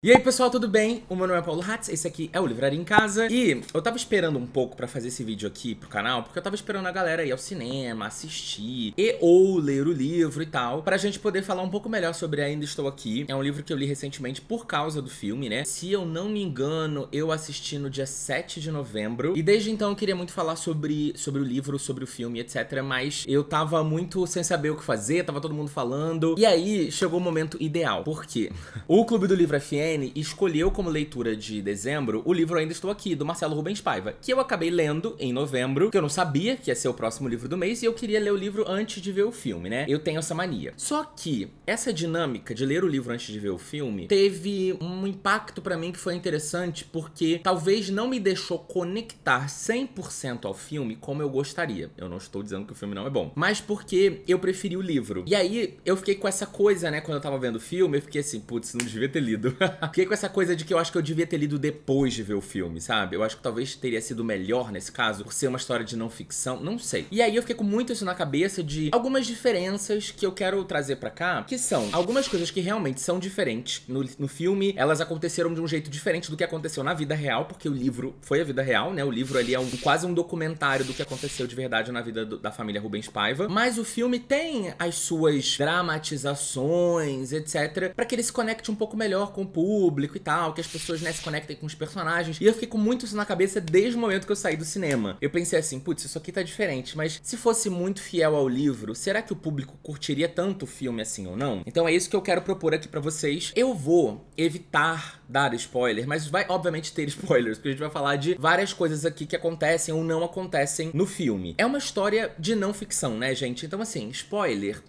E aí pessoal, tudo bem? O meu nome é Paulo Hatz, esse aqui é o Livraria em Casa E eu tava esperando um pouco pra fazer esse vídeo aqui pro canal Porque eu tava esperando a galera ir ao cinema, assistir E ou ler o livro e tal Pra gente poder falar um pouco melhor sobre Ainda Estou Aqui É um livro que eu li recentemente por causa do filme, né? Se eu não me engano, eu assisti no dia 7 de novembro E desde então eu queria muito falar sobre, sobre o livro, sobre o filme, etc Mas eu tava muito sem saber o que fazer, tava todo mundo falando E aí chegou o momento ideal, porque O Clube do Livro FM Helene escolheu como leitura de dezembro o livro Ainda Estou Aqui, do Marcelo Rubens Paiva, que eu acabei lendo em novembro, que eu não sabia que ia ser o próximo livro do mês, e eu queria ler o livro antes de ver o filme, né? Eu tenho essa mania. Só que essa dinâmica de ler o livro antes de ver o filme teve um impacto para mim que foi interessante, porque talvez não me deixou conectar 100% ao filme como eu gostaria. Eu não estou dizendo que o filme não é bom, mas porque eu preferi o livro. E aí eu fiquei com essa coisa, né? Quando eu tava vendo o filme, eu fiquei assim, putz, não devia ter lido. Fiquei com essa coisa de que eu acho que eu devia ter lido depois de ver o filme, sabe? Eu acho que talvez teria sido melhor nesse caso, por ser uma história de não ficção, não sei. E aí eu fiquei com muito isso na cabeça de algumas diferenças que eu quero trazer para cá, que são algumas coisas que realmente são diferentes no, no filme, elas aconteceram de um jeito diferente do que aconteceu na vida real, porque o livro foi a vida real, né? O livro ali é um, quase um documentário do que aconteceu de verdade na vida do, da família Rubens Paiva, mas o filme tem as suas dramatizações, etc, para que ele se conecte um pouco melhor com o público público e tal, que as pessoas né, se conectem com os personagens. E eu fiquei com muito isso na cabeça desde o momento que eu saí do cinema. Eu pensei assim, putz, isso aqui tá diferente, mas se fosse muito fiel ao livro, será que o público curtiria tanto o filme assim ou não? Então é isso que eu quero propor aqui para vocês. Eu vou evitar dar spoiler, mas vai obviamente ter spoilers, porque a gente vai falar de várias coisas aqui que acontecem ou não acontecem no filme. É uma história de não ficção, né, gente? Então assim, spoiler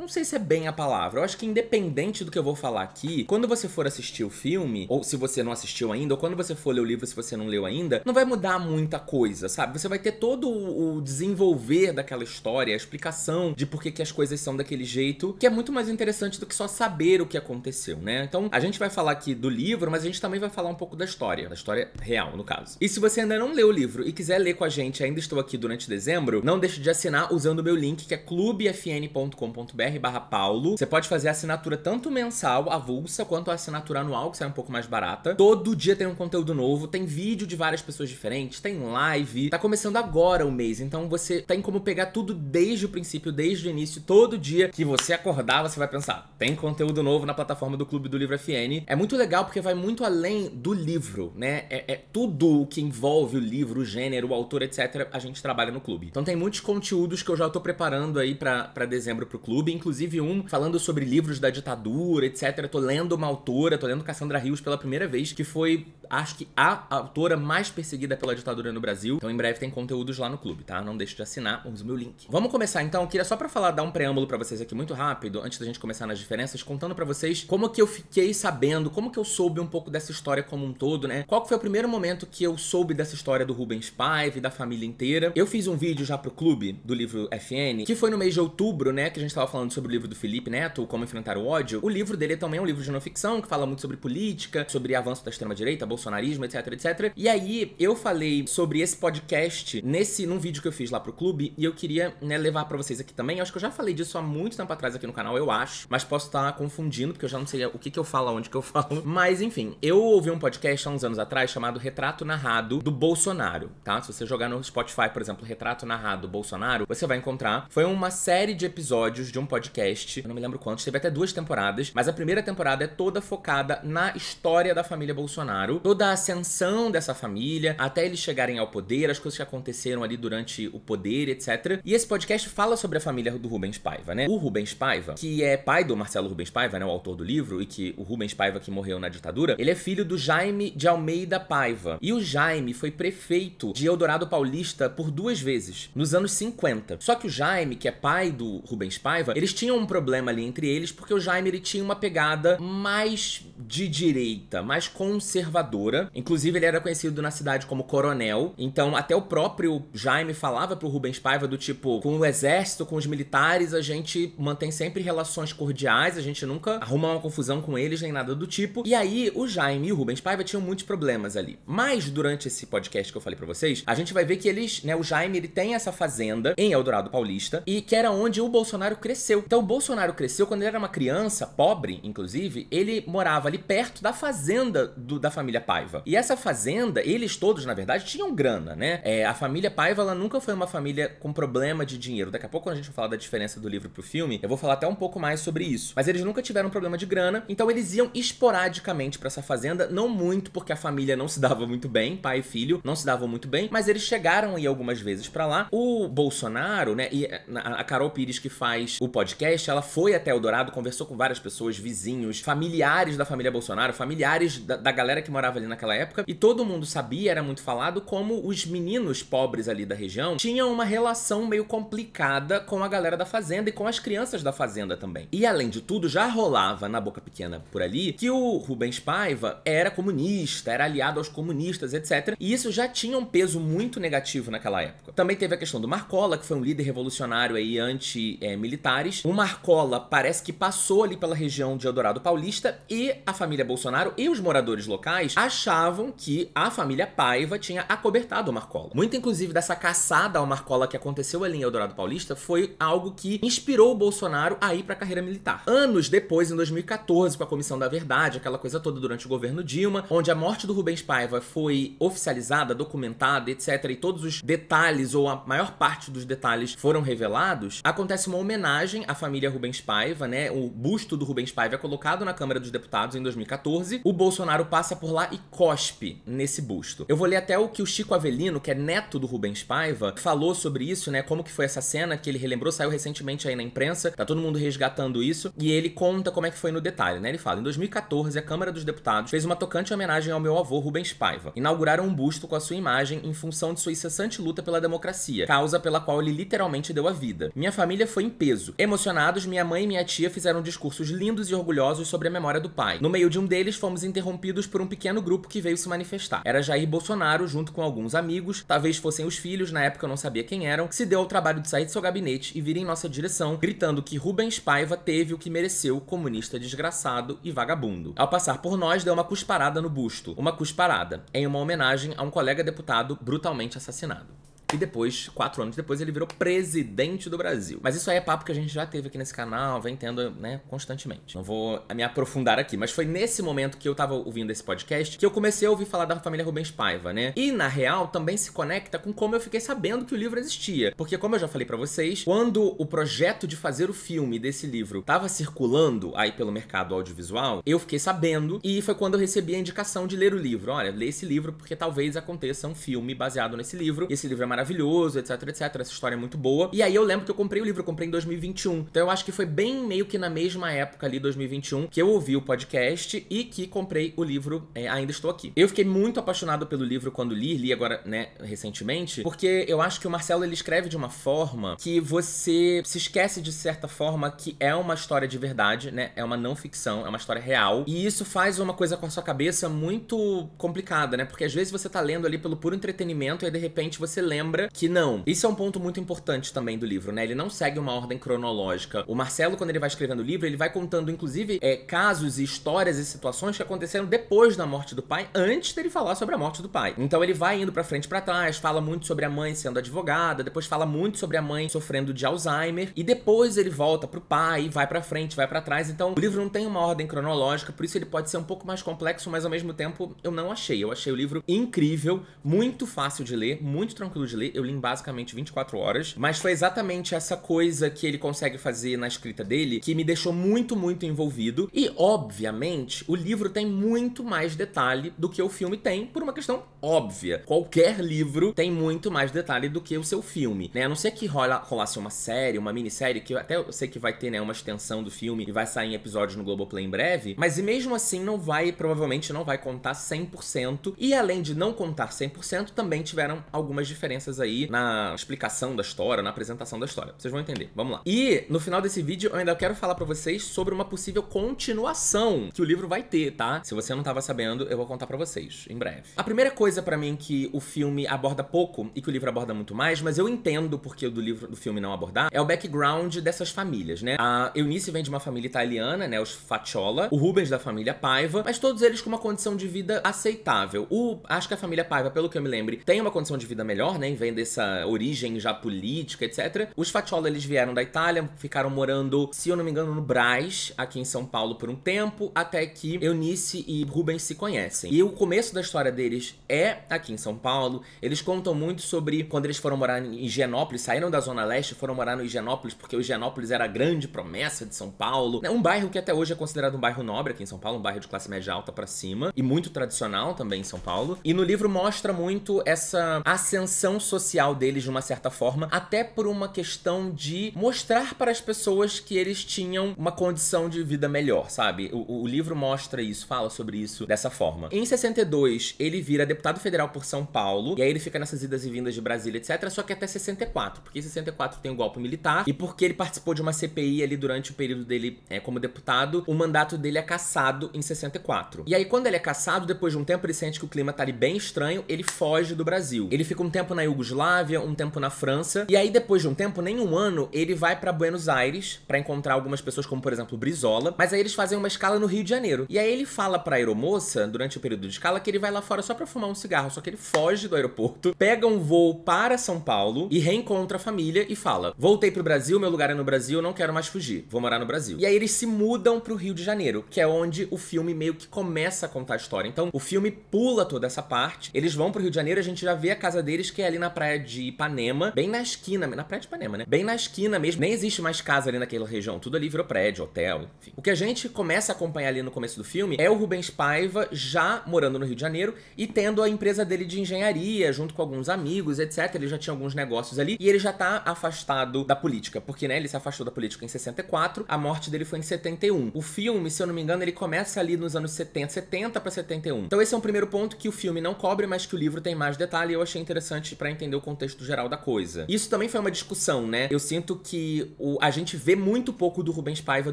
não sei se é bem a palavra. Eu acho que independente do que eu vou falar aqui, quando você for assistir o filme, ou se você não assistiu ainda, ou quando você for ler o livro se você não leu ainda, não vai mudar muita coisa, sabe? Você vai ter todo o desenvolver daquela história, a explicação de por que, que as coisas são daquele jeito, que é muito mais interessante do que só saber o que aconteceu, né? Então, a gente vai falar aqui do livro, mas a gente também vai falar um pouco da história, da história real, no caso. E se você ainda não leu o livro e quiser ler com a gente, ainda estou aqui durante dezembro, não deixe de assinar usando o meu link que é clubefn.com.br barra paulo. Você pode fazer a assinatura tanto mensal, avulsa, quanto a assinatura anual, que sai um pouco mais barata. Todo dia tem um conteúdo novo, tem vídeo de várias pessoas diferentes, tem live. Tá começando agora o mês, então você tem como pegar tudo desde o princípio, desde o início, todo dia que você acordar, você vai pensar, tem conteúdo novo na plataforma do Clube do Livro FN. É muito legal porque vai muito além do livro, né? É, é tudo o que envolve o livro, o gênero, o autor, etc. A gente trabalha no clube. Então tem muitos conteúdos que eu já tô preparando aí para dezembro pro clube, inclusive um falando sobre livros da ditadura, etc. tô lendo uma autora, tô lendo Cassandra Rios pela primeira vez, que foi, acho que, a autora mais perseguida pela ditadura no Brasil. Então em breve tem conteúdos lá no clube, tá? Não deixe de assinar, usa o meu link. Vamos começar então, eu queria só para falar, dar um preâmbulo para vocês aqui muito rápido, antes da gente começar nas diferenças, contando para vocês como que eu fiquei sabendo, como que eu soube um pouco dessa história como um todo, né? Qual foi o primeiro momento que eu soube dessa história do Rubens Paiva da família inteira? Eu fiz um vídeo já pro clube do livro FN, que foi no mês de outubro, né, que a gente tava falando falando sobre o livro do Felipe Neto, Como Enfrentar o Ódio, o livro dele também é um livro de não ficção, que fala muito sobre política, sobre avanço da extrema-direita, bolsonarismo, etc, etc. E aí, eu falei sobre esse podcast nesse num vídeo que eu fiz lá pro clube, e eu queria né, levar para vocês aqui também. Eu acho que eu já falei disso há muito tempo atrás aqui no canal, eu acho, mas posso estar tá confundindo, porque eu já não sei o que, que eu falo, onde que eu falo. Mas, enfim, eu ouvi um podcast há uns anos atrás chamado Retrato Narrado do Bolsonaro, tá? Se você jogar no Spotify, por exemplo, Retrato Narrado do Bolsonaro, você vai encontrar. Foi uma série de episódios de um podcast podcast, eu não me lembro quantos, teve até duas temporadas, mas a primeira temporada é toda focada na história da família Bolsonaro, toda a ascensão dessa família, até eles chegarem ao poder, as coisas que aconteceram ali durante o poder, etc. E esse podcast fala sobre a família do Rubens Paiva, né? O Rubens Paiva, que é pai do Marcelo Rubens Paiva, né, o autor do livro, e que o Rubens Paiva que morreu na ditadura, ele é filho do Jaime de Almeida Paiva. E o Jaime foi prefeito de Eldorado Paulista por duas vezes, nos anos 50. Só que o Jaime, que é pai do Rubens Paiva, eles tinham um problema ali entre eles, porque o Jaime ele tinha uma pegada mais de direita, mais conservadora. Inclusive, ele era conhecido na cidade como coronel. Então, até o próprio Jaime falava pro Rubens Paiva do tipo: com o exército, com os militares, a gente mantém sempre relações cordiais, a gente nunca arruma uma confusão com eles nem nada do tipo. E aí, o Jaime e o Rubens Paiva tinham muitos problemas ali. Mas durante esse podcast que eu falei para vocês, a gente vai ver que eles, né, o Jaime, ele tem essa fazenda em Eldorado Paulista e que era onde o Bolsonaro cresceu cresceu. Então o Bolsonaro cresceu quando ele era uma criança, pobre, inclusive, ele morava ali perto da fazenda do, da família Paiva. E essa fazenda, eles todos, na verdade, tinham grana, né? É, a família Paiva, ela nunca foi uma família com problema de dinheiro. Daqui a pouco, quando a gente falar da diferença do livro pro filme, eu vou falar até um pouco mais sobre isso. Mas eles nunca tiveram problema de grana, então eles iam esporadicamente para essa fazenda, não muito porque a família não se dava muito bem, pai e filho não se davam muito bem, mas eles chegaram aí algumas vezes para lá. O Bolsonaro, né, e a Carol Pires que faz o podcast podcast, ela foi até Eldorado, conversou com várias pessoas, vizinhos, familiares da família Bolsonaro, familiares da, da galera que morava ali naquela época, e todo mundo sabia, era muito falado, como os meninos pobres ali da região tinham uma relação meio complicada com a galera da fazenda e com as crianças da fazenda também. E além de tudo, já rolava na boca pequena por ali que o Rubens Paiva era comunista, era aliado aos comunistas, etc. E isso já tinha um peso muito negativo naquela época. Também teve a questão do Marcola, que foi um líder revolucionário aí anti-militar, eh, o Marcola parece que passou ali pela região de Eldorado Paulista e a família Bolsonaro e os moradores locais achavam que a família Paiva tinha acobertado o Marcola. Muito inclusive dessa caçada ao Marcola que aconteceu ali em Eldorado Paulista foi algo que inspirou o Bolsonaro a ir para a carreira militar. Anos depois, em 2014, com a Comissão da Verdade, aquela coisa toda durante o governo Dilma, onde a morte do Rubens Paiva foi oficializada, documentada, etc, e todos os detalhes ou a maior parte dos detalhes foram revelados, acontece uma homenagem homenagem à família Rubens Paiva, né? O busto do Rubens Paiva é colocado na Câmara dos Deputados em 2014. O Bolsonaro passa por lá e cospe nesse busto. Eu vou ler até o que o Chico Avelino, que é neto do Rubens Paiva, falou sobre isso, né? Como que foi essa cena que ele relembrou, saiu recentemente aí na imprensa, tá todo mundo resgatando isso, e ele conta como é que foi no detalhe, né? Ele fala: "Em 2014, a Câmara dos Deputados fez uma tocante homenagem ao meu avô Rubens Paiva. Inauguraram um busto com a sua imagem em função de sua incessante luta pela democracia, causa pela qual ele literalmente deu a vida. Minha família foi em peso, emocionados, minha mãe e minha tia fizeram discursos lindos e orgulhosos sobre a memória do pai. No meio de um deles, fomos interrompidos por um pequeno grupo que veio se manifestar. Era Jair Bolsonaro, junto com alguns amigos, talvez fossem os filhos, na época eu não sabia quem eram, que se deu ao trabalho de sair de seu gabinete e vir em nossa direção, gritando que Rubens Paiva teve o que mereceu, comunista desgraçado e vagabundo. Ao passar por nós, deu uma cusparada no busto. Uma cusparada, em uma homenagem a um colega deputado brutalmente assassinado. E depois, quatro anos depois, ele virou presidente do Brasil. Mas isso aí é papo que a gente já teve aqui nesse canal, vem tendo, né, constantemente. Não vou me aprofundar aqui, mas foi nesse momento que eu tava ouvindo esse podcast que eu comecei a ouvir falar da família Rubens Paiva, né? E, na real, também se conecta com como eu fiquei sabendo que o livro existia. Porque, como eu já falei para vocês, quando o projeto de fazer o filme desse livro tava circulando aí pelo mercado audiovisual, eu fiquei sabendo e foi quando eu recebi a indicação de ler o livro. Olha, lê esse livro porque talvez aconteça um filme baseado nesse livro. Esse livro é maravilhoso maravilhoso, etc, etc. Essa história é muito boa. E aí eu lembro que eu comprei o livro, eu comprei em 2021. Então eu acho que foi bem meio que na mesma época ali, 2021, que eu ouvi o podcast e que comprei o livro é, Ainda Estou Aqui. Eu fiquei muito apaixonado pelo livro quando li, li agora, né, recentemente, porque eu acho que o Marcelo ele escreve de uma forma que você se esquece de certa forma que é uma história de verdade, né? É uma não ficção, é uma história real. E isso faz uma coisa com a sua cabeça muito complicada, né? Porque às vezes você tá lendo ali pelo puro entretenimento e de repente você lembra lembra que não. Isso é um ponto muito importante também do livro, né? Ele não segue uma ordem cronológica. O Marcelo, quando ele vai escrevendo o livro, ele vai contando, inclusive, é, casos e histórias e situações que aconteceram depois da morte do pai, antes dele falar sobre a morte do pai. Então ele vai indo para frente para trás, fala muito sobre a mãe sendo advogada, depois fala muito sobre a mãe sofrendo de Alzheimer, e depois ele volta pro pai, vai para frente, vai para trás. Então o livro não tem uma ordem cronológica, por isso ele pode ser um pouco mais complexo, mas ao mesmo tempo eu não achei. Eu achei o livro incrível, muito fácil de ler, muito tranquilo de ler eu li em basicamente 24 horas, mas foi exatamente essa coisa que ele consegue fazer na escrita dele que me deixou muito, muito envolvido. E, obviamente, o livro tem muito mais detalhe do que o filme tem, por uma questão óbvia. Qualquer livro tem muito mais detalhe do que o seu filme, né? A não ser que rola, rolasse uma série, uma minissérie, que eu até sei que vai ter, né, uma extensão do filme e vai sair em episódios no Globoplay em breve, mas e mesmo assim não vai, provavelmente não vai contar 100%. E além de não contar 100%, também tiveram algumas diferenças aí na explicação da história, na apresentação da história. Vocês vão entender. Vamos lá. E no final desse vídeo eu ainda quero falar para vocês sobre uma possível continuação que o livro vai ter, tá? Se você não tava sabendo, eu vou contar para vocês em breve. A primeira coisa para mim que o filme aborda pouco e que o livro aborda muito mais, mas eu entendo porque do livro do filme não abordar, é o background dessas famílias, né? A Eunice vem de uma família italiana, né, os Facciola, o Rubens da família Paiva, mas todos eles com uma condição de vida aceitável. O acho que a família Paiva, pelo que eu me lembro, tem uma condição de vida melhor, né? também né, vem dessa origem já política, etc. Os Fatiola, eles vieram da Itália, ficaram morando, se eu não me engano, no Brás, aqui em São Paulo, por um tempo, até que Eunice e Rubens se conhecem. E o começo da história deles é aqui em São Paulo. Eles contam muito sobre quando eles foram morar em Higienópolis, saíram da Zona Leste, foram morar no Higienópolis, porque o Higienópolis era a grande promessa de São Paulo. É um bairro que até hoje é considerado um bairro nobre aqui em São Paulo, um bairro de classe média alta para cima, e muito tradicional também em São Paulo. E no livro mostra muito essa ascensão social deles de uma certa forma, até por uma questão de mostrar para as pessoas que eles tinham uma condição de vida melhor, sabe? O, o livro mostra isso, fala sobre isso dessa forma. Em 62, ele vira deputado federal por São Paulo, e aí ele fica nessas idas e vindas de Brasília, etc. Só que até 64, porque 64 tem o um golpe militar, e porque ele participou de uma CPI ali durante o período dele é, como deputado, o mandato dele é cassado em 64. E aí, quando ele é cassado, depois de um tempo ele sente que o clima tá ali bem estranho, ele foge do Brasil. Ele fica um tempo na Iugoslávia, um tempo na França. E aí, depois de um tempo, nem um ano, ele vai para Buenos Aires para encontrar algumas pessoas, como por exemplo Brizola. Mas aí eles fazem uma escala no Rio de Janeiro. E aí ele fala pra aeromoça, durante o período de escala, que ele vai lá fora só pra fumar um cigarro. Só que ele foge do aeroporto, pega um voo para São Paulo e reencontra a família e fala: Voltei pro Brasil, meu lugar é no Brasil, não quero mais fugir, vou morar no Brasil. E aí eles se mudam pro Rio de Janeiro, que é onde o filme meio que começa a contar a história. Então o filme pula toda essa parte, eles vão pro Rio de Janeiro, a gente já vê a casa deles, que é ali na praia de Ipanema, bem na esquina, na praia de Ipanema, né? Bem na esquina mesmo. Nem existe mais casa ali naquela região. Tudo ali virou prédio, hotel, enfim. O que a gente começa a acompanhar ali no começo do filme é o Rubens Paiva já morando no Rio de Janeiro e tendo a empresa dele de engenharia, junto com alguns amigos, etc. Ele já tinha alguns negócios ali e ele já tá afastado da política, porque, né, ele se afastou da política em 64, a morte dele foi em 71. O filme, se eu não me engano, ele começa ali nos anos 70, 70 para 71. Então esse é um primeiro ponto que o filme não cobre, mas que o livro tem mais detalhe e eu achei interessante para entender o contexto geral da coisa. Isso também foi uma discussão, né? Eu sinto que o, a gente vê muito pouco do Rubens Paiva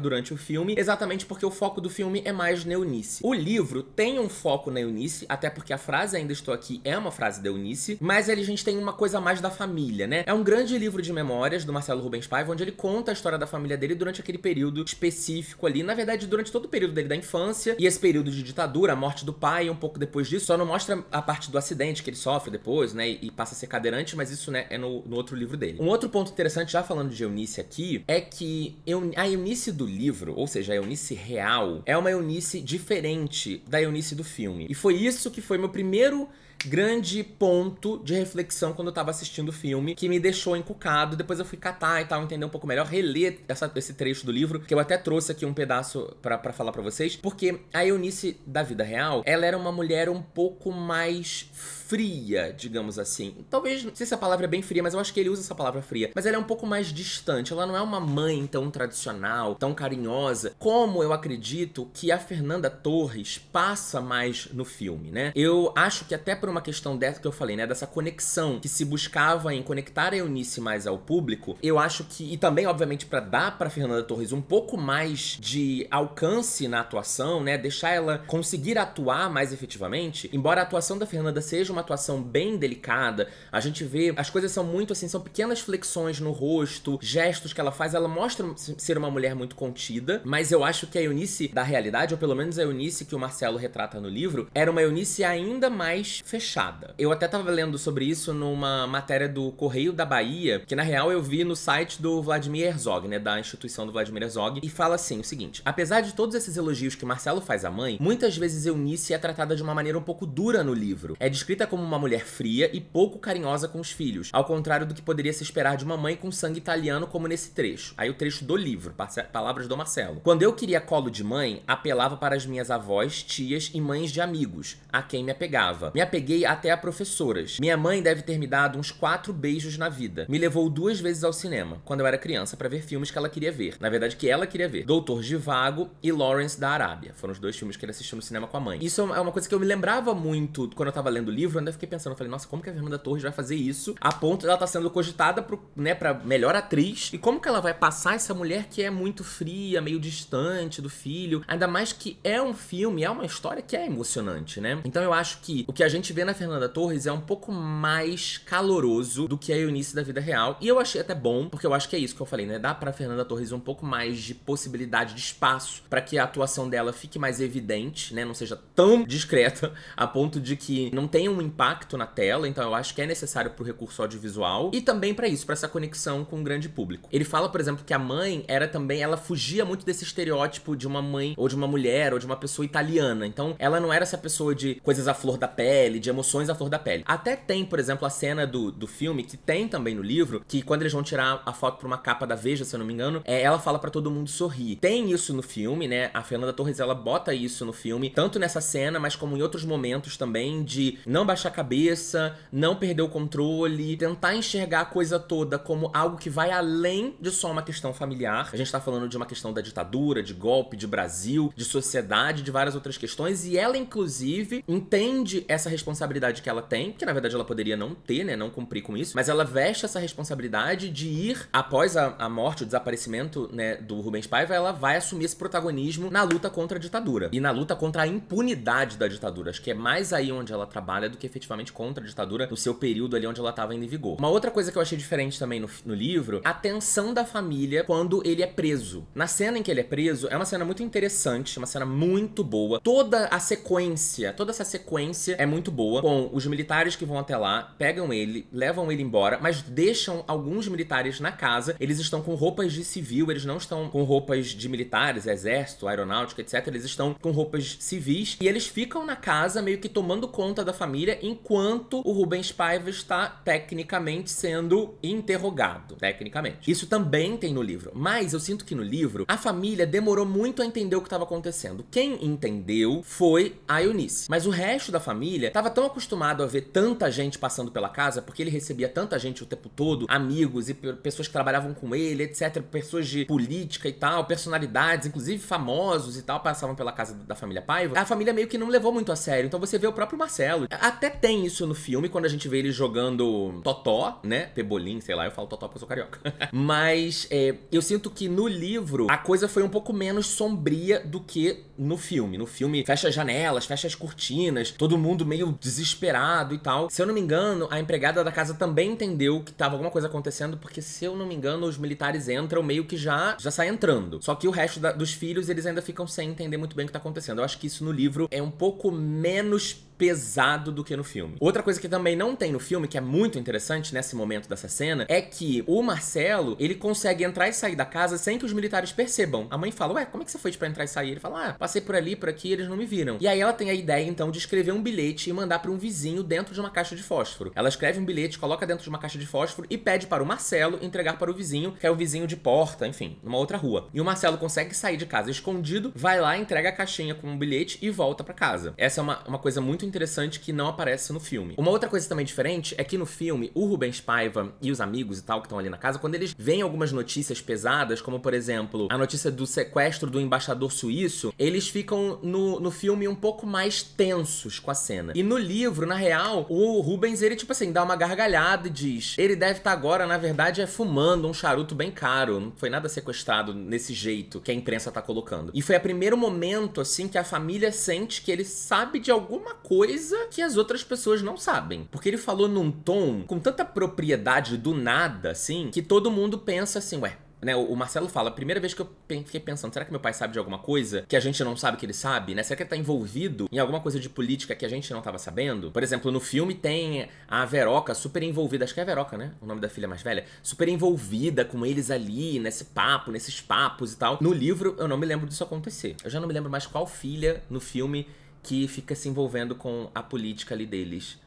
durante o filme, exatamente porque o foco do filme é mais na Eunice. O livro tem um foco na Eunice, até porque a frase Ainda Estou Aqui é uma frase da Eunice, mas a gente tem uma coisa mais da família, né? É um grande livro de memórias do Marcelo Rubens Paiva, onde ele conta a história da família dele durante aquele período específico ali, na verdade, durante todo o período dele da infância e esse período de ditadura, a morte do pai, um pouco depois disso, só não mostra a parte do acidente que ele sofre depois, né? E passa a ser cadeirante, mas isso né, é no, no, outro livro dele. Um outro ponto interessante, já falando de Eunice aqui, é que a Eunice do livro, ou seja, a Eunice real, é uma Eunice diferente da Eunice do filme. E foi isso que foi meu primeiro grande ponto de reflexão quando eu tava assistindo o filme, que me deixou encucado. Depois eu fui catar e tal, entender um pouco melhor, reler essa, esse trecho do livro, que eu até trouxe aqui um pedaço para falar para vocês, porque a Eunice da vida real, ela era uma mulher um pouco mais fria, digamos assim. Talvez, não sei se a palavra é bem fria, mas eu acho que ele usa essa palavra fria. Mas ela é um pouco mais distante. Ela não é uma mãe tão tradicional, tão carinhosa, como eu acredito que a Fernanda Torres passa mais no filme, né? Eu acho que até por uma questão dessa que eu falei, né? Dessa conexão que se buscava em conectar a Eunice mais ao público, eu acho que. E também, obviamente, para dar pra Fernanda Torres um pouco mais de alcance na atuação, né? Deixar ela conseguir atuar mais efetivamente, embora a atuação da Fernanda seja uma uma atuação bem delicada. A gente vê, as coisas são muito assim, são pequenas flexões no rosto, gestos que ela faz. Ela mostra ser uma mulher muito contida, mas eu acho que a Eunice da realidade, ou pelo menos a Eunice que o Marcelo retrata no livro, era uma Eunice ainda mais fechada. Eu até tava lendo sobre isso numa matéria do Correio da Bahia, que na real eu vi no site do Vladimir Herzog, né, da instituição do Vladimir Herzog, e fala assim o seguinte: apesar de todos esses elogios que Marcelo faz à mãe, muitas vezes Eunice é tratada de uma maneira um pouco dura no livro. É descrita como uma mulher fria e pouco carinhosa com os filhos, ao contrário do que poderia se esperar de uma mãe com sangue italiano, como nesse trecho. Aí o trecho do livro, palavras do Marcelo. Quando eu queria colo de mãe, apelava para as minhas avós, tias e mães de amigos, a quem me apegava. Me apeguei até a professoras. Minha mãe deve ter me dado uns quatro beijos na vida. Me levou duas vezes ao cinema, quando eu era criança, para ver filmes que ela queria ver. Na verdade, que ela queria ver. Doutor Vago e Lawrence da Arábia. Foram os dois filmes que ele assistiu no cinema com a mãe. Isso é uma coisa que eu me lembrava muito quando eu tava lendo o livro, eu fiquei pensando, eu falei, nossa, como que a Fernanda Torres vai fazer isso? A ponto dela de tá sendo cogitada pro, né, pra melhor atriz. E como que ela vai passar essa mulher que é muito fria, meio distante do filho? Ainda mais que é um filme, é uma história que é emocionante, né? Então eu acho que o que a gente vê na Fernanda Torres é um pouco mais caloroso do que a Eunice da vida real. E eu achei até bom, porque eu acho que é isso que eu falei, né? Dá pra Fernanda Torres um pouco mais de possibilidade de espaço para que a atuação dela fique mais evidente, né? Não seja tão discreta a ponto de que não tenha um impacto na tela, então eu acho que é necessário pro recurso audiovisual e também para isso, para essa conexão com o grande público. Ele fala, por exemplo, que a mãe era também, ela fugia muito desse estereótipo de uma mãe ou de uma mulher ou de uma pessoa italiana. Então, ela não era essa pessoa de coisas à flor da pele, de emoções à flor da pele. Até tem, por exemplo, a cena do, do filme, que tem também no livro, que quando eles vão tirar a foto pra uma capa da Veja, se eu não me engano, é, ela fala para todo mundo sorrir. Tem isso no filme, né? A Fernanda Torres, ela bota isso no filme, tanto nessa cena, mas como em outros momentos também, de não baixar a cabeça, não perder o controle, tentar enxergar a coisa toda como algo que vai além de só uma questão familiar. A gente tá falando de uma questão da ditadura, de golpe, de Brasil, de sociedade, de várias outras questões, e ela, inclusive, entende essa responsabilidade que ela tem, que na verdade ela poderia não ter, né, não cumprir com isso, mas ela veste essa responsabilidade de ir, após a, a morte, o desaparecimento, né, do Rubens Paiva, ela vai assumir esse protagonismo na luta contra a ditadura e na luta contra a impunidade da ditadura. Acho que é mais aí onde ela trabalha do que efetivamente contra a ditadura no seu período ali onde ela estava em vigor. Uma outra coisa que eu achei diferente também no, no livro, a tensão da família quando ele é preso. Na cena em que ele é preso, é uma cena muito interessante, uma cena muito boa. Toda a sequência, toda essa sequência é muito boa, com os militares que vão até lá, pegam ele, levam ele embora, mas deixam alguns militares na casa. Eles estão com roupas de civil, eles não estão com roupas de militares, exército, aeronáutica, etc. Eles estão com roupas civis e eles ficam na casa meio que tomando conta da família Brasília, enquanto o Rubens Paiva está tecnicamente sendo interrogado. Tecnicamente. Isso também tem no livro. Mas eu sinto que no livro a família demorou muito a entender o que estava acontecendo. Quem entendeu foi a Eunice. Mas o resto da família estava tão acostumado a ver tanta gente passando pela casa, porque ele recebia tanta gente o tempo todo, amigos e pessoas que trabalhavam com ele, etc. Pessoas de política e tal, personalidades, inclusive famosos e tal, passavam pela casa da família Paiva. A família meio que não levou muito a sério. Então você vê o próprio Marcelo. A até tem isso no filme, quando a gente vê ele jogando totó, né? Pebolim, sei lá, eu falo totó porque eu sou carioca. Mas é, eu sinto que no livro a coisa foi um pouco menos sombria do que no filme. No filme fecha as janelas, fecha as cortinas, todo mundo meio desesperado e tal. Se eu não me engano, a empregada da casa também entendeu que tava alguma coisa acontecendo, porque se eu não me engano, os militares entram meio que já já sai entrando. Só que o resto da, dos filhos, eles ainda ficam sem entender muito bem o que tá acontecendo. Eu acho que isso no livro é um pouco menos pesado do que no filme. Outra coisa que também não tem no filme, que é muito interessante nesse momento dessa cena, é que o Marcelo, ele consegue entrar e sair da casa sem que os militares percebam. A mãe fala, ué, como é que você foi para entrar e sair? Ele fala, ah, passei por ali, por aqui, eles não me viram. E aí ela tem a ideia, então, de escrever um bilhete e mandar para um vizinho dentro de uma caixa de fósforo. Ela escreve um bilhete, coloca dentro de uma caixa de fósforo e pede para o Marcelo entregar para o vizinho, que é o vizinho de porta, enfim, numa outra rua. E o Marcelo consegue sair de casa escondido, vai lá, entrega a caixinha com o bilhete e volta para casa. Essa é uma, uma coisa muito interessante que não aparece no filme. Uma outra coisa também diferente é que no filme, o Rubens Paiva e os amigos e tal que estão ali na casa, quando eles veem algumas notícias pesadas, como por exemplo a notícia do sequestro do embaixador suíço, eles ficam no, no filme um pouco mais tensos com a cena. E no livro, na real, o Rubens, ele tipo assim, dá uma gargalhada e diz: ele deve estar tá agora, na verdade, é fumando um charuto bem caro. Não foi nada sequestrado nesse jeito que a imprensa tá colocando. E foi o primeiro momento, assim, que a família sente que ele sabe de alguma coisa coisa que as outras pessoas não sabem. Porque ele falou num tom com tanta propriedade do nada, assim, que todo mundo pensa assim, ué, né, o Marcelo fala, a primeira vez que eu fiquei pensando, será que meu pai sabe de alguma coisa que a gente não sabe que ele sabe, né? Será que ele tá envolvido em alguma coisa de política que a gente não tava sabendo? Por exemplo, no filme tem a Veroca super envolvida, acho que é a Veroca, né? O nome da filha mais velha, super envolvida com eles ali, nesse papo, nesses papos e tal. No livro, eu não me lembro disso acontecer. Eu já não me lembro mais qual filha no filme que fica se envolvendo com a política ali deles.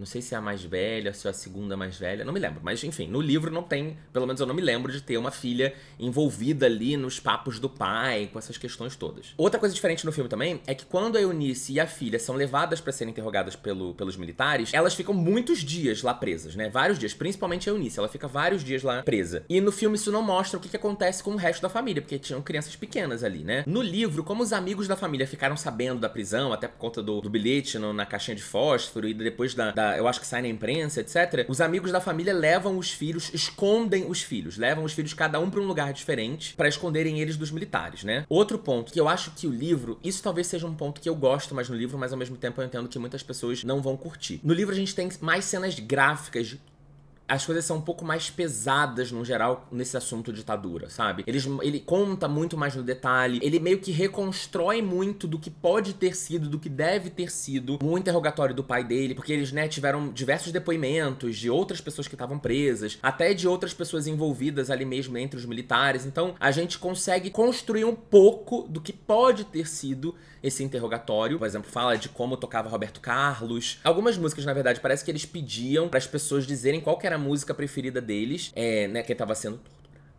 Não sei se é a mais velha, se é a segunda mais velha, não me lembro. Mas, enfim, no livro não tem, pelo menos eu não me lembro de ter uma filha envolvida ali nos papos do pai, com essas questões todas. Outra coisa diferente no filme também é que quando a Eunice e a filha são levadas para serem interrogadas pelo, pelos militares, elas ficam muitos dias lá presas, né? Vários dias, principalmente a Eunice, ela fica vários dias lá presa. E no filme isso não mostra o que, que acontece com o resto da família, porque tinham crianças pequenas ali, né? No livro, como os amigos da família ficaram sabendo da prisão, até por conta do, do bilhete no, na caixinha de fósforo e depois da, da eu acho que sai na imprensa, etc. Os amigos da família levam os filhos, escondem os filhos, levam os filhos cada um para um lugar diferente para esconderem eles dos militares, né? Outro ponto que eu acho que o livro, isso talvez seja um ponto que eu gosto mais no livro, mas ao mesmo tempo eu entendo que muitas pessoas não vão curtir. No livro a gente tem mais cenas gráficas as coisas são um pouco mais pesadas, no geral, nesse assunto ditadura, sabe? ele conta muito mais no detalhe, ele meio que reconstrói muito do que pode ter sido, do que deve ter sido o interrogatório do pai dele, porque eles, né, tiveram diversos depoimentos de outras pessoas que estavam presas, até de outras pessoas envolvidas ali mesmo entre os militares. Então, a gente consegue construir um pouco do que pode ter sido esse interrogatório. Por exemplo, fala de como tocava Roberto Carlos. Algumas músicas, na verdade, parece que eles pediam para as pessoas dizerem qual era música preferida deles, é, né, que tava sendo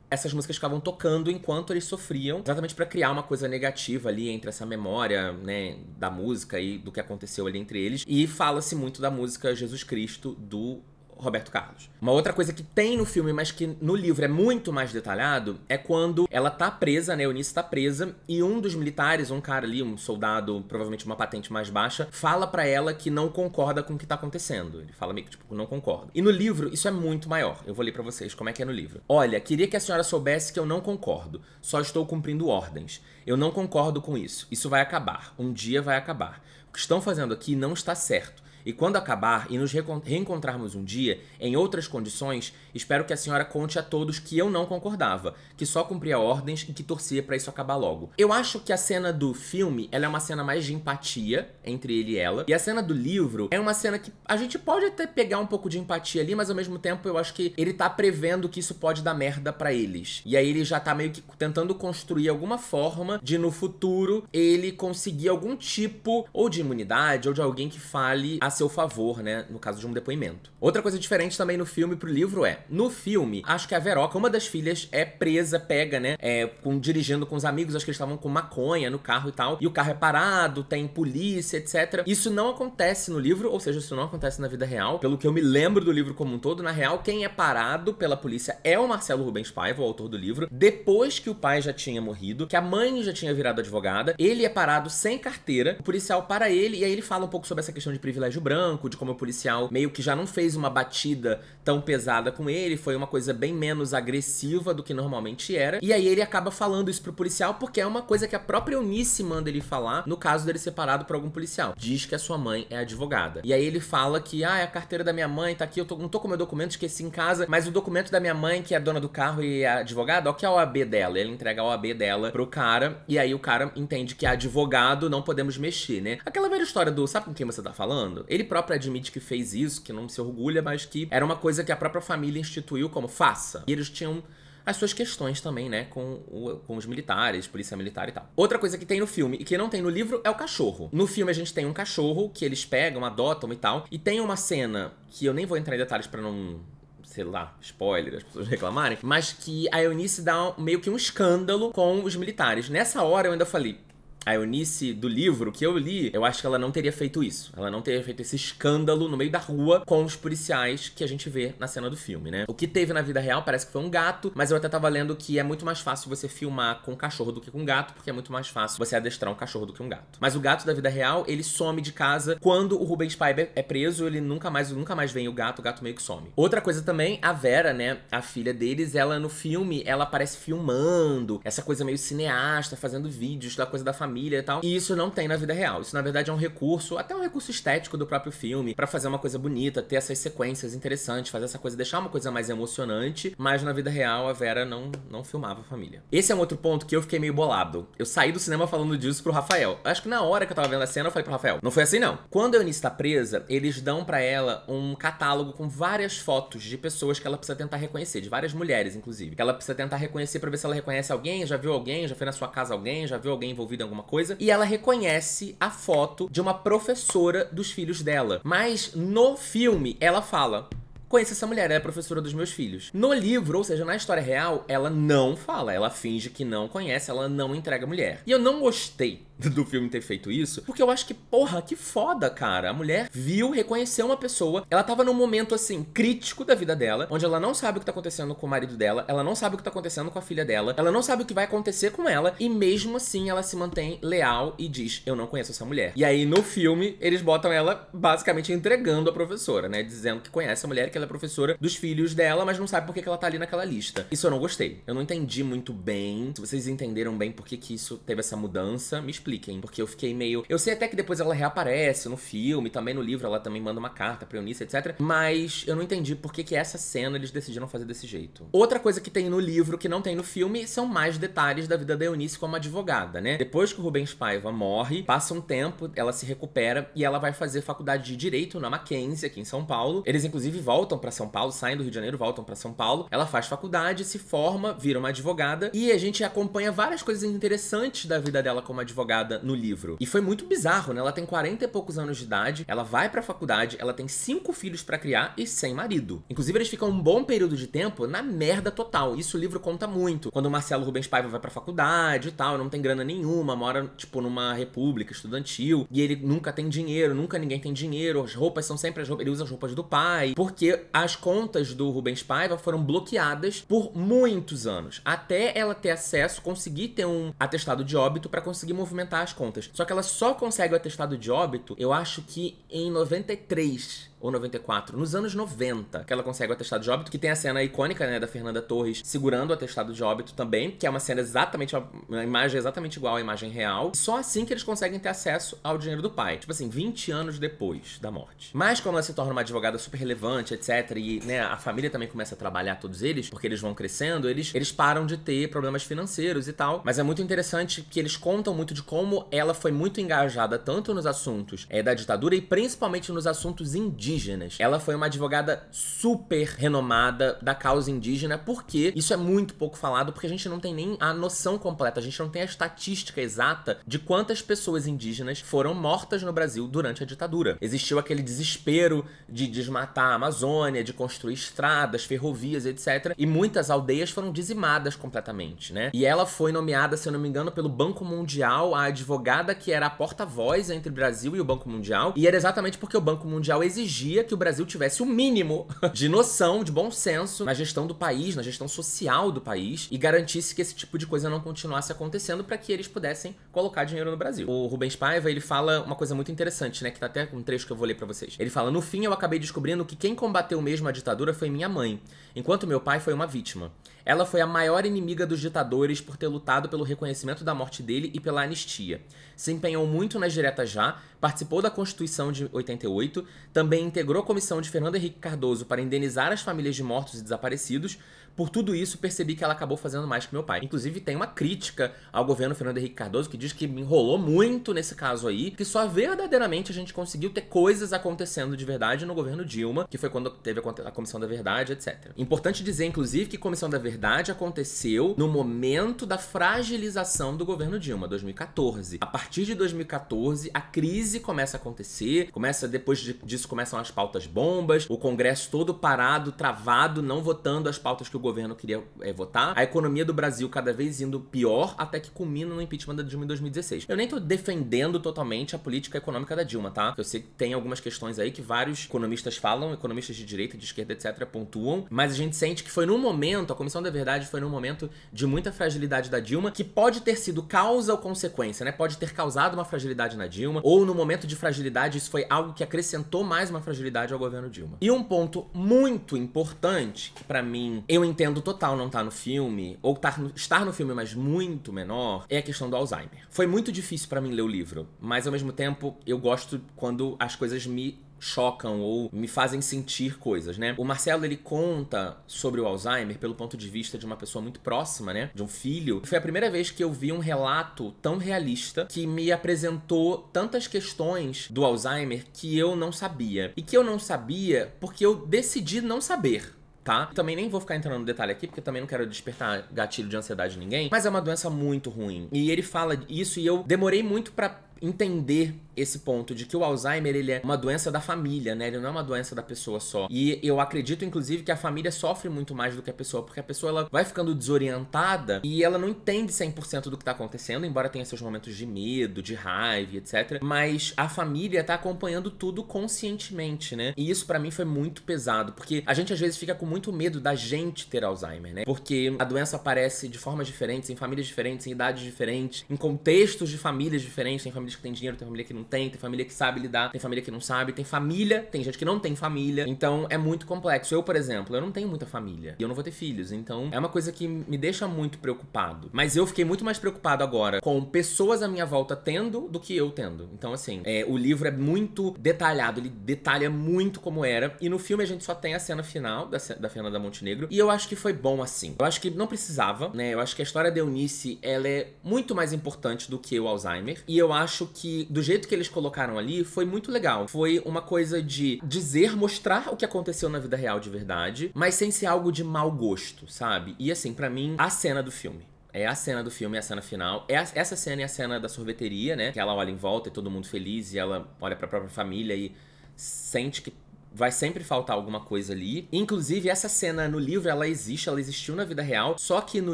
essas músicas ficavam tocando enquanto eles sofriam, exatamente para criar uma coisa negativa ali entre essa memória, né, da música e do que aconteceu ali entre eles. E fala-se muito da música Jesus Cristo do Roberto Carlos. Uma outra coisa que tem no filme, mas que no livro é muito mais detalhado, é quando ela tá presa, né? Eunice tá presa, e um dos militares, um cara ali, um soldado, provavelmente uma patente mais baixa, fala para ela que não concorda com o que tá acontecendo. Ele fala meio que, tipo, não concordo. E no livro, isso é muito maior. Eu vou ler para vocês como é que é no livro. Olha, queria que a senhora soubesse que eu não concordo. Só estou cumprindo ordens. Eu não concordo com isso. Isso vai acabar. Um dia vai acabar. O que estão fazendo aqui não está certo. E quando acabar e nos reencontrarmos um dia, em outras condições, espero que a senhora conte a todos que eu não concordava, que só cumpria ordens e que torcia para isso acabar logo. Eu acho que a cena do filme, ela é uma cena mais de empatia entre ele e ela, e a cena do livro é uma cena que a gente pode até pegar um pouco de empatia ali, mas ao mesmo tempo eu acho que ele tá prevendo que isso pode dar merda para eles. E aí ele já tá meio que tentando construir alguma forma de no futuro ele conseguir algum tipo ou de imunidade ou de alguém que fale a seu favor, né, no caso de um depoimento. Outra coisa diferente também no filme pro livro é, no filme, acho que a Veroca, uma das filhas, é presa, pega, né, é, com, dirigindo com os amigos, acho que eles estavam com maconha no carro e tal, e o carro é parado, tem polícia, etc. Isso não acontece no livro, ou seja, isso não acontece na vida real. Pelo que eu me lembro do livro como um todo, na real, quem é parado pela polícia é o Marcelo Rubens Paiva, o autor do livro, depois que o pai já tinha morrido, que a mãe já tinha virado advogada, ele é parado sem carteira, o policial para ele, e aí ele fala um pouco sobre essa questão de privilégio branco, de como o policial meio que já não fez uma batida tão pesada com ele, foi uma coisa bem menos agressiva do que normalmente era. E aí ele acaba falando isso pro policial porque é uma coisa que a própria Eunice manda ele falar no caso dele ser parado por algum policial. Diz que a sua mãe é advogada. E aí ele fala que, ah, é a carteira da minha mãe, tá aqui, eu tô, não tô com meu documento, esqueci em casa, mas o documento da minha mãe, que é dona do carro e é advogada, ó, que é a OAB dela. Ele entrega a OAB dela pro cara e aí o cara entende que é advogado, não podemos mexer, né? Aquela velha história do, sabe com quem você tá falando? Ele próprio admite que fez isso, que não se orgulha, mas que era uma coisa que a própria família instituiu como faça. E eles tinham as suas questões também, né, com, o, com os militares, polícia militar e tal. Outra coisa que tem no filme e que não tem no livro é o cachorro. No filme a gente tem um cachorro que eles pegam, adotam e tal, e tem uma cena que eu nem vou entrar em detalhes para não sei lá, spoiler, as pessoas reclamarem, mas que a Eunice dá meio que um escândalo com os militares. Nessa hora eu ainda falei, a Eunice do livro que eu li, eu acho que ela não teria feito isso. Ela não teria feito esse escândalo no meio da rua com os policiais que a gente vê na cena do filme, né? O que teve na vida real parece que foi um gato, mas eu até tava lendo que é muito mais fácil você filmar com um cachorro do que com um gato, porque é muito mais fácil você adestrar um cachorro do que um gato. Mas o gato da vida real, ele some de casa quando o Rubens Paiva é preso, ele nunca mais, nunca mais vem o gato, o gato meio que some. Outra coisa também, a Vera, né, a filha deles, ela no filme, ela parece filmando, essa coisa meio cineasta, fazendo vídeos da coisa da família família e tal. E isso não tem na vida real. Isso, na verdade, é um recurso, até um recurso estético do próprio filme, para fazer uma coisa bonita, ter essas sequências interessantes, fazer essa coisa, deixar uma coisa mais emocionante. Mas na vida real, a Vera não, não filmava a família. Esse é um outro ponto que eu fiquei meio bolado. Eu saí do cinema falando disso pro Rafael. Acho que na hora que eu tava vendo a cena, eu falei pro Rafael: não foi assim não. Quando a Eunice tá presa, eles dão para ela um catálogo com várias fotos de pessoas que ela precisa tentar reconhecer, de várias mulheres, inclusive. Que ela precisa tentar reconhecer pra ver se ela reconhece alguém, já viu alguém, já foi na sua casa alguém, já viu alguém envolvido em alguma alguma coisa, e ela reconhece a foto de uma professora dos filhos dela. Mas no filme ela fala: conheço essa mulher, ela é professora dos meus filhos. No livro, ou seja, na história real, ela não fala, ela finge que não conhece, ela não entrega a mulher. E eu não gostei do filme ter feito isso, porque eu acho que, porra, que foda, cara. A mulher viu, reconheceu uma pessoa, ela tava num momento assim crítico da vida dela, onde ela não sabe o que tá acontecendo com o marido dela, ela não sabe o que tá acontecendo com a filha dela, ela não sabe o que vai acontecer com ela e mesmo assim ela se mantém leal e diz: "Eu não conheço essa mulher". E aí no filme eles botam ela basicamente entregando a professora, né, dizendo que conhece a mulher, que ela é professora dos filhos dela, mas não sabe por que ela tá ali naquela lista. Isso eu não gostei. Eu não entendi muito bem. Se vocês entenderam bem por que que isso teve essa mudança, me explica expliquem, porque eu fiquei meio. Eu sei até que depois ela reaparece no filme, também no livro, ela também manda uma carta pra Eunice, etc. Mas eu não entendi por que, que essa cena eles decidiram fazer desse jeito. Outra coisa que tem no livro que não tem no filme são mais detalhes da vida da Eunice como advogada, né? Depois que o Rubens Paiva morre, passa um tempo, ela se recupera e ela vai fazer faculdade de Direito na Mackenzie, aqui em São Paulo. Eles, inclusive, voltam para São Paulo, saem do Rio de Janeiro, voltam para São Paulo. Ela faz faculdade, se forma, vira uma advogada e a gente acompanha várias coisas interessantes da vida dela como advogada no livro. E foi muito bizarro, né? Ela tem 40 e poucos anos de idade, ela vai pra faculdade, ela tem cinco filhos para criar e sem marido. Inclusive, eles ficam um bom período de tempo na merda total. Isso o livro conta muito. Quando o Marcelo Rubens Paiva vai pra faculdade e tal, não tem grana nenhuma, mora, tipo, numa república estudantil, e ele nunca tem dinheiro, nunca ninguém tem dinheiro, as roupas são sempre as roupas, ele usa as roupas do pai, porque as contas do Rubens Paiva foram bloqueadas por muitos anos, até ela ter acesso, conseguir ter um atestado de óbito para conseguir movimentar acertar as contas. Só que ela só consegue o atestado de óbito, eu acho que em 93 ou 94, nos anos 90, que ela consegue o atestado de óbito, que tem a cena icônica, né, da Fernanda Torres segurando o atestado de óbito também, que é uma cena exatamente, uma imagem exatamente igual à imagem real. Só assim que eles conseguem ter acesso ao dinheiro do pai. Tipo assim, 20 anos depois da morte. Mas quando ela se torna uma advogada super relevante, etc, e, né, a família também começa a trabalhar todos eles, porque eles vão crescendo, eles, eles param de ter problemas financeiros e tal. Mas é muito interessante que eles contam muito de como ela foi muito engajada tanto nos assuntos é, da ditadura e principalmente nos assuntos indígenas indígenas. Ela foi uma advogada super renomada da causa indígena, porque isso é muito pouco falado, porque a gente não tem nem a noção completa, a gente não tem a estatística exata de quantas pessoas indígenas foram mortas no Brasil durante a ditadura. Existiu aquele desespero de desmatar a Amazônia, de construir estradas, ferrovias, etc. E muitas aldeias foram dizimadas completamente, né? E ela foi nomeada, se eu não me engano, pelo Banco Mundial, a advogada que era a porta-voz entre o Brasil e o Banco Mundial. E era exatamente porque o Banco Mundial exigia exigia que o Brasil tivesse o um mínimo de noção, de bom senso na gestão do país, na gestão social do país e garantisse que esse tipo de coisa não continuasse acontecendo para que eles pudessem colocar dinheiro no Brasil. O Rubens Paiva, ele fala uma coisa muito interessante, né, que tá até um trecho que eu vou ler para vocês. Ele fala: "No fim eu acabei descobrindo que quem combateu mesmo a ditadura foi minha mãe, enquanto meu pai foi uma vítima. Ela foi a maior inimiga dos ditadores por ter lutado pelo reconhecimento da morte dele e pela anistia. Se empenhou muito nas diretas já, participou da Constituição de 88, também integrou a comissão de Fernando Henrique Cardoso para indenizar as famílias de mortos e desaparecidos, por tudo isso, percebi que ela acabou fazendo mais que meu pai. Inclusive, tem uma crítica ao governo Fernando Henrique Cardoso que diz que me enrolou muito nesse caso aí, que só verdadeiramente a gente conseguiu ter coisas acontecendo de verdade no governo Dilma, que foi quando teve a Comissão da Verdade, etc. Importante dizer, inclusive, que a Comissão da Verdade aconteceu no momento da fragilização do governo Dilma, 2014. A partir de 2014, a crise começa a acontecer, começa depois disso começam as pautas bombas, o Congresso todo parado, travado, não votando as pautas que o governo queria é, votar, a economia do Brasil cada vez indo pior, até que culmina no impeachment da Dilma em 2016. Eu nem tô defendendo totalmente a política econômica da Dilma, tá? Eu sei que tem algumas questões aí que vários economistas falam, economistas de direita, de esquerda, etc., pontuam, mas a gente sente que foi num momento, a Comissão da Verdade foi num momento de muita fragilidade da Dilma, que pode ter sido causa ou consequência, né? Pode ter causado uma fragilidade na Dilma, ou no momento de fragilidade, isso foi algo que acrescentou mais uma fragilidade ao governo Dilma. E um ponto muito importante, que para mim eu Entendo total não tá no filme, ou tá no, estar no filme, mas muito menor, é a questão do Alzheimer. Foi muito difícil para mim ler o livro, mas ao mesmo tempo eu gosto quando as coisas me chocam ou me fazem sentir coisas, né? O Marcelo ele conta sobre o Alzheimer pelo ponto de vista de uma pessoa muito próxima, né? De um filho. Foi a primeira vez que eu vi um relato tão realista que me apresentou tantas questões do Alzheimer que eu não sabia. E que eu não sabia porque eu decidi não saber tá? Também nem vou ficar entrando no detalhe aqui, porque também não quero despertar gatilho de ansiedade de ninguém, mas é uma doença muito ruim. E ele fala isso e eu demorei muito para entender esse ponto de que o Alzheimer ele é uma doença da família, né? Ele não é uma doença da pessoa só. E eu acredito, inclusive, que a família sofre muito mais do que a pessoa, porque a pessoa ela vai ficando desorientada e ela não entende 100% do que tá acontecendo, embora tenha seus momentos de medo, de raiva, etc. Mas a família tá acompanhando tudo conscientemente, né? E isso para mim foi muito pesado, porque a gente às vezes fica com muito medo da gente ter Alzheimer, né? Porque a doença aparece de formas diferentes, em famílias diferentes, em idades diferentes, em contextos de famílias diferentes, tem famílias que têm dinheiro, tem família que não não tem, tem família que sabe lidar, tem família que não sabe, tem família, tem gente que não tem família. Então é muito complexo. Eu, por exemplo, eu não tenho muita família e eu não vou ter filhos. Então é uma coisa que me deixa muito preocupado. Mas eu fiquei muito mais preocupado agora com pessoas à minha volta tendo do que eu tendo. Então, assim, é, o livro é muito detalhado, ele detalha muito como era. E no filme a gente só tem a cena final da, da Fernanda Montenegro. E eu acho que foi bom assim. Eu acho que não precisava, né? Eu acho que a história de Eunice, ela é muito mais importante do que o Alzheimer. E eu acho que, do jeito que que eles colocaram ali foi muito legal. Foi uma coisa de dizer, mostrar o que aconteceu na vida real de verdade, mas sem ser algo de mau gosto, sabe? E assim, para mim, a cena do filme. É a cena do filme, é a cena final. É a, essa cena é a cena da sorveteria, né? Que ela olha em volta e todo mundo feliz e ela olha para a própria família e sente que vai sempre faltar alguma coisa ali. Inclusive, essa cena no livro, ela existe, ela existiu na vida real, só que no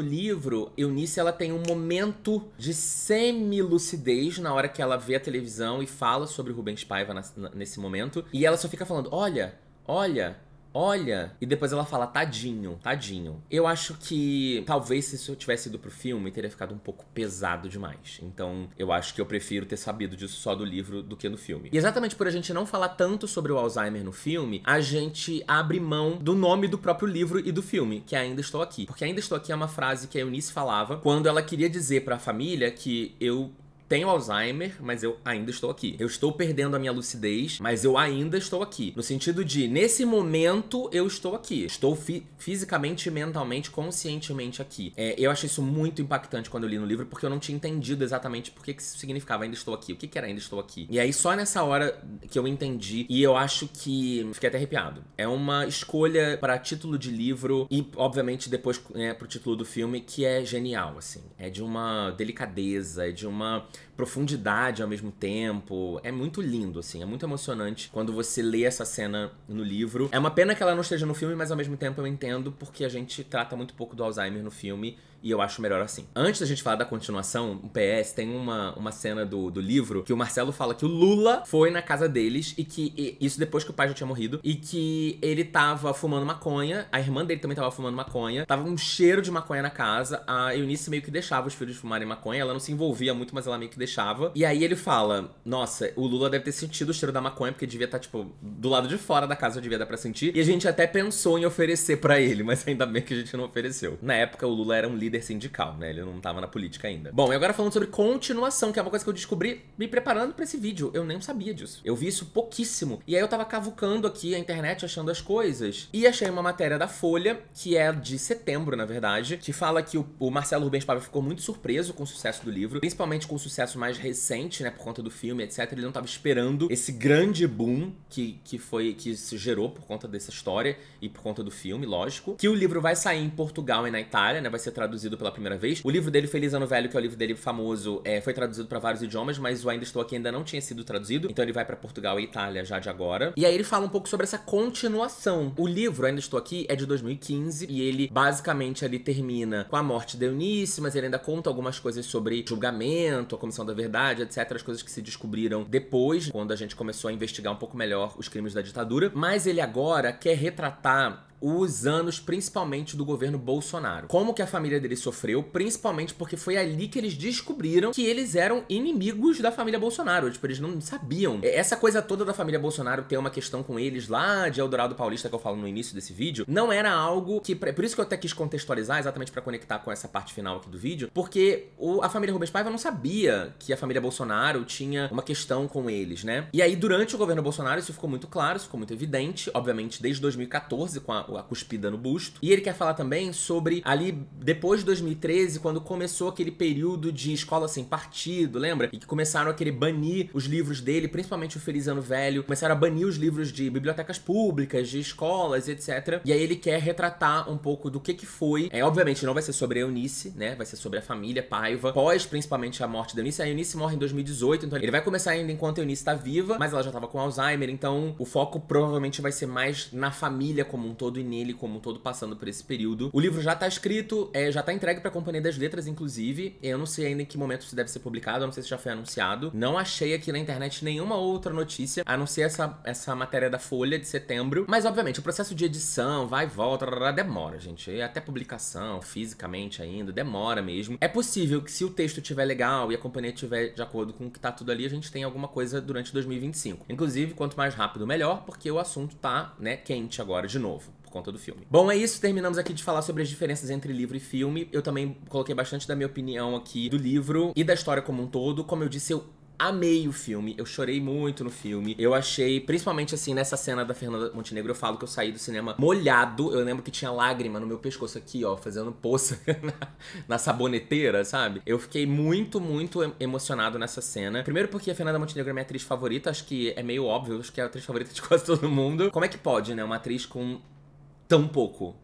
livro, Eunice, ela tem um momento de semi-lucidez na hora que ela vê a televisão e fala sobre Rubens Paiva nesse momento, e ela só fica falando, olha, olha, olha, e depois ela fala, tadinho, tadinho. Eu acho que talvez se isso eu tivesse ido pro filme, teria ficado um pouco pesado demais. Então eu acho que eu prefiro ter sabido disso só do livro do que no filme. E exatamente por a gente não falar tanto sobre o Alzheimer no filme, a gente abre mão do nome do próprio livro e do filme, que é Ainda Estou Aqui. Porque Ainda Estou Aqui é uma frase que a Eunice falava quando ela queria dizer para a família que eu tenho Alzheimer, mas eu ainda estou aqui. Eu estou perdendo a minha lucidez, mas eu ainda estou aqui. No sentido de, nesse momento, eu estou aqui. Estou fi fisicamente, mentalmente, conscientemente aqui. É, eu achei isso muito impactante quando eu li no livro, porque eu não tinha entendido exatamente por que, que isso significava ainda estou aqui. O que, que era ainda estou aqui? E aí, só nessa hora que eu entendi, e eu acho que. Fiquei até arrepiado. É uma escolha para título de livro e, obviamente, depois né, o título do filme que é genial, assim. É de uma delicadeza, é de uma profundidade ao mesmo tempo. É muito lindo, assim, é muito emocionante quando você lê essa cena no livro. É uma pena que ela não esteja no filme, mas ao mesmo tempo eu entendo porque a gente trata muito pouco do Alzheimer no filme e eu acho melhor assim. Antes da gente falar da continuação, o PS tem uma, uma cena do, do livro que o Marcelo fala que o Lula foi na casa deles e que. E, isso depois que o pai já tinha morrido. E que ele tava fumando maconha. A irmã dele também tava fumando maconha. Tava um cheiro de maconha na casa. A Eunice meio que deixava os filhos fumarem maconha. Ela não se envolvia muito, mas ela meio que deixava. E aí ele fala: Nossa, o Lula deve ter sentido o cheiro da maconha, porque devia estar, tá, tipo, do lado de fora da casa, devia dar para sentir. E a gente até pensou em oferecer para ele, mas ainda bem que a gente não ofereceu. Na época, o Lula era um líder líder sindical, né? Ele não tava na política ainda. Bom, e agora falando sobre continuação, que é uma coisa que eu descobri me preparando para esse vídeo. Eu nem sabia disso. Eu vi isso pouquíssimo. E aí eu tava cavucando aqui a internet, achando as coisas. E achei uma matéria da Folha, que é de setembro, na verdade, que fala que o, o Marcelo Rubens Paiva ficou muito surpreso com o sucesso do livro, principalmente com o sucesso mais recente, né? Por conta do filme, etc. Ele não tava esperando esse grande boom que, que foi que se gerou por conta dessa história e por conta do filme, lógico. Que o livro vai sair em Portugal e na Itália, né? Vai ser traduzido traduzido pela primeira vez. O livro dele, Feliz Ano Velho, que é o livro dele famoso, é, foi traduzido para vários idiomas, mas o Ainda Estou Aqui ainda não tinha sido traduzido. Então ele vai para Portugal e Itália já de agora. E aí ele fala um pouco sobre essa continuação. O livro Ainda Estou Aqui é de 2015 e ele basicamente ali termina com a morte de Eunice, mas ele ainda conta algumas coisas sobre julgamento, a comissão da verdade, etc. As coisas que se descobriram depois, quando a gente começou a investigar um pouco melhor os crimes da ditadura. Mas ele agora quer retratar os anos principalmente do governo Bolsonaro. Como que a família dele sofreu, principalmente porque foi ali que eles descobriram que eles eram inimigos da família Bolsonaro, tipo, eles não sabiam. Essa coisa toda da família Bolsonaro ter uma questão com eles lá de Eldorado Paulista que eu falo no início desse vídeo, não era algo que por isso que eu até quis contextualizar exatamente para conectar com essa parte final aqui do vídeo, porque o, a família Rubens Paiva não sabia que a família Bolsonaro tinha uma questão com eles, né? E aí durante o governo Bolsonaro isso ficou muito claro, isso ficou muito evidente, obviamente desde 2014 com a a cuspida no busto. E ele quer falar também sobre ali depois de 2013, quando começou aquele período de escola sem partido, lembra? E que começaram a querer banir os livros dele, principalmente o Feliz Ano Velho, começaram a banir os livros de bibliotecas públicas, de escolas, etc. E aí ele quer retratar um pouco do que que foi. É, obviamente não vai ser sobre a Eunice, né? Vai ser sobre a família Paiva, pós principalmente a morte da Eunice. A Eunice morre em 2018, então ele vai começar ainda enquanto a Eunice tá viva, mas ela já tava com Alzheimer, então o foco provavelmente vai ser mais na família como um todo todo e nele como um todo passando por esse período. O livro já tá escrito, é, já tá entregue pra Companhia das Letras, inclusive. Eu não sei ainda em que momento isso deve ser publicado, eu não sei se já foi anunciado. Não achei aqui na internet nenhuma outra notícia, a não ser essa, essa matéria da Folha de setembro. Mas, obviamente, o processo de edição, vai e volta, demora, gente. Até publicação, fisicamente ainda, demora mesmo. É possível que se o texto estiver legal e a companhia estiver de acordo com o que tá tudo ali, a gente tenha alguma coisa durante 2025. Inclusive, quanto mais rápido, melhor, porque o assunto tá, né, quente agora de novo por conta do filme. Bom, é isso. Terminamos aqui de falar sobre as diferenças entre livro e filme. Eu também coloquei bastante da minha opinião aqui do livro e da história como um todo. Como eu disse, eu amei o filme, eu chorei muito no filme. Eu achei, principalmente assim, nessa cena da Fernanda Montenegro, eu falo que eu saí do cinema molhado. Eu lembro que tinha lágrima no meu pescoço aqui, ó, fazendo poça na, na saboneteira, sabe? Eu fiquei muito, muito emocionado nessa cena. Primeiro porque a Fernanda Montenegro é minha atriz favorita, acho que é meio óbvio, acho que é a atriz favorita de quase todo mundo. Como é que pode, né? Uma atriz com tão pouco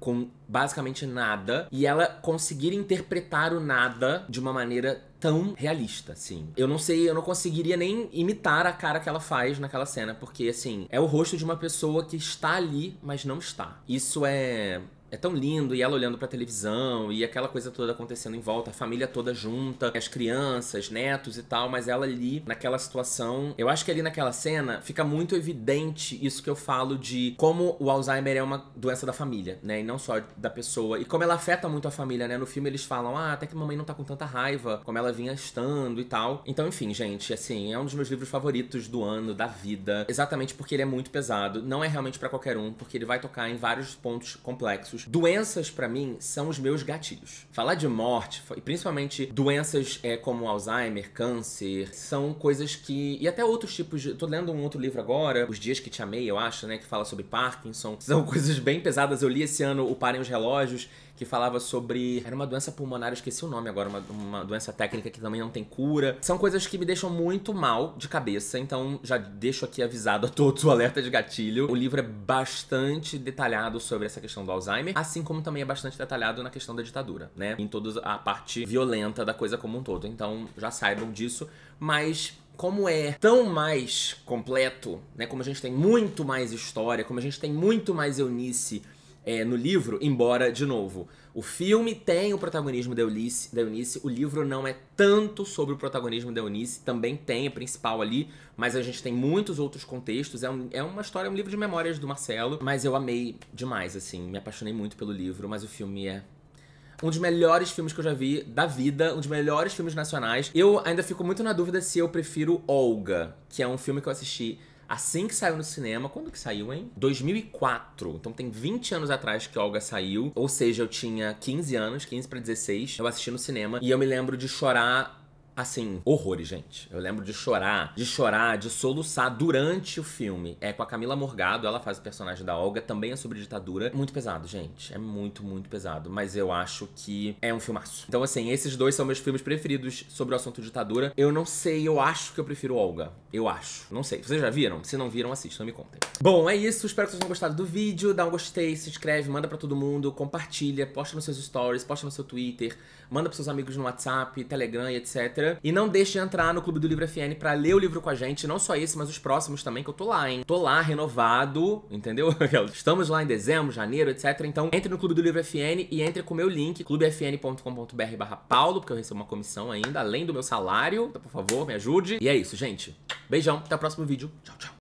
com basicamente nada e ela conseguir interpretar o nada de uma maneira tão realista, assim. Eu não sei, eu não conseguiria nem imitar a cara que ela faz naquela cena, porque assim, é o rosto de uma pessoa que está ali, mas não está. Isso é é tão lindo, e ela olhando pra televisão, e aquela coisa toda acontecendo em volta, a família toda junta, as crianças, netos e tal, mas ela ali, naquela situação, eu acho que ali naquela cena fica muito evidente isso que eu falo de como o Alzheimer é uma doença da família, né, e não só da pessoa, e como ela afeta muito a família, né, no filme eles falam, ah, até que mamãe não tá com tanta raiva, como ela vinha estando e tal. Então, enfim, gente, assim, é um dos meus livros favoritos do ano, da vida, exatamente porque ele é muito pesado, não é realmente para qualquer um, porque ele vai tocar em vários pontos complexos Doenças, para mim, são os meus gatilhos. Falar de morte, e principalmente doenças é, como Alzheimer, câncer, são coisas que. E até outros tipos de. Tô lendo um outro livro agora, Os Dias que Te Amei, eu acho, né? Que fala sobre Parkinson. São coisas bem pesadas. Eu li esse ano O Parem os Relógios que falava sobre. Era uma doença pulmonar, eu esqueci o nome agora, uma, uma doença técnica que também não tem cura. São coisas que me deixam muito mal de cabeça, então já deixo aqui avisado a todos o alerta de gatilho. O livro é bastante detalhado sobre essa questão do Alzheimer, assim como também é bastante detalhado na questão da ditadura, né? Em toda a parte violenta da coisa como um todo. Então já saibam disso, mas como é tão mais completo, né? Como a gente tem muito mais história, como a gente tem muito mais Eunice, é, no livro, embora, de novo, o filme tem o protagonismo da Eunice, da Eunice, o livro não é tanto sobre o protagonismo da Eunice, também tem, é principal ali, mas a gente tem muitos outros contextos. É, um, é uma história, é um livro de memórias do Marcelo, mas eu amei demais, assim, me apaixonei muito pelo livro, mas o filme é um dos melhores filmes que eu já vi da vida, um dos melhores filmes nacionais. Eu ainda fico muito na dúvida se eu prefiro Olga, que é um filme que eu assisti Assim que saiu no cinema, quando que saiu, hein? 2004. Então tem 20 anos atrás que Olga saiu, ou seja, eu tinha 15 anos, 15 para 16. Eu assisti no cinema e eu me lembro de chorar assim, horrores, gente. Eu lembro de chorar, de chorar, de soluçar durante o filme. É com a Camila Morgado, ela faz o personagem da Olga, também é sobre ditadura. Muito pesado, gente. É muito, muito pesado. Mas eu acho que é um filmaço. Então, assim, esses dois são meus filmes preferidos sobre o assunto ditadura. Eu não sei, eu acho que eu prefiro Olga. Eu acho. Não sei. Vocês já viram? Se não viram, assistam, me contem. Bom, é isso. Espero que vocês tenham gostado do vídeo. Dá um gostei, se inscreve, manda pra todo mundo, compartilha, posta nos seus stories, posta no seu Twitter manda pros seus amigos no WhatsApp, Telegram e etc. E não deixe de entrar no Clube do Livro FN para ler o livro com a gente, não só esse, mas os próximos também, que eu tô lá, hein? Tô lá, renovado, entendeu? Estamos lá em dezembro, janeiro, etc. Então, entre no Clube do Livro FN e entre com o meu link, clubefn.com.br barra paulo, porque eu recebo uma comissão ainda, além do meu salário. Então, por favor, me ajude. E é isso, gente. Beijão, até o próximo vídeo. Tchau, tchau.